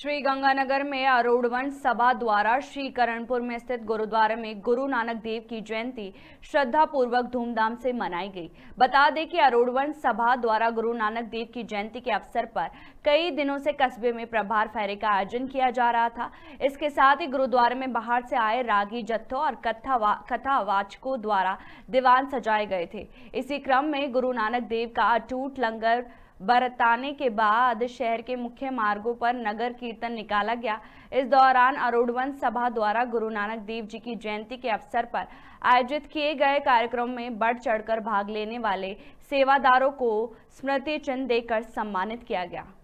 श्री गंगानगर में अरोड़वन सभा द्वारा श्री करणपुर में स्थित गुरुद्वारा में गुरु नानक देव की जयंती श्रद्धा पूर्वक धूमधाम से मनाई गई बता दें कि अरोड़वन सभा द्वारा गुरु नानक देव की जयंती के अवसर पर कई दिनों से कस्बे में प्रभार फेरे का आयोजन किया जा रहा था इसके साथ ही गुरुद्वारे में बाहर से आए रागी जत्थों और कथा वा, कथा वाचकों द्वारा दीवान सजाए गए थे इसी क्रम में गुरु नानक देव का अटूट लंगर बरताने के बाद शहर के मुख्य मार्गों पर नगर कीर्तन निकाला गया इस दौरान अरुणवन सभा द्वारा गुरु नानक देव जी की जयंती के अवसर पर आयोजित किए गए कार्यक्रम में बढ़ चढ़कर भाग लेने वाले सेवादारों को स्मृति चिन्ह देकर सम्मानित किया गया